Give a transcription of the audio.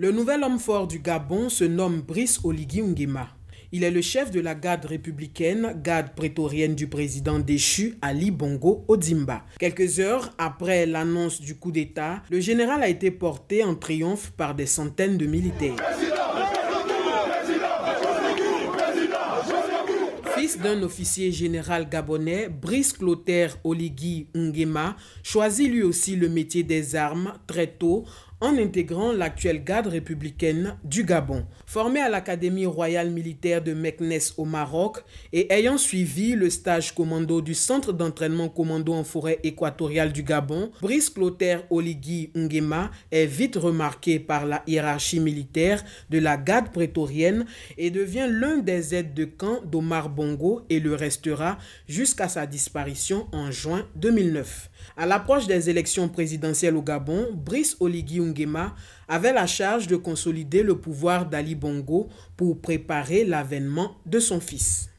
Le nouvel homme fort du Gabon se nomme Brice Oligui Nguema. Il est le chef de la garde républicaine, garde prétorienne du président déchu Ali Bongo Odimba. Quelques heures après l'annonce du coup d'État, le général a été porté en triomphe par des centaines de militaires. Fils d'un officier général gabonais, Brice Clotaire Oligui Nguema choisit lui aussi le métier des armes très tôt en intégrant l'actuelle garde républicaine du Gabon. Formé à l'Académie royale militaire de Meknès au Maroc et ayant suivi le stage commando du Centre d'entraînement commando en forêt équatoriale du Gabon, Brice Clotaire Oligui Nguema est vite remarqué par la hiérarchie militaire de la garde prétorienne et devient l'un des aides de camp d'Omar Bongo et le restera jusqu'à sa disparition en juin 2009. À l'approche des élections présidentielles au Gabon, Brice Oligui Nguema avait la charge de consolider le pouvoir d'Ali Bongo pour préparer l'avènement de son fils.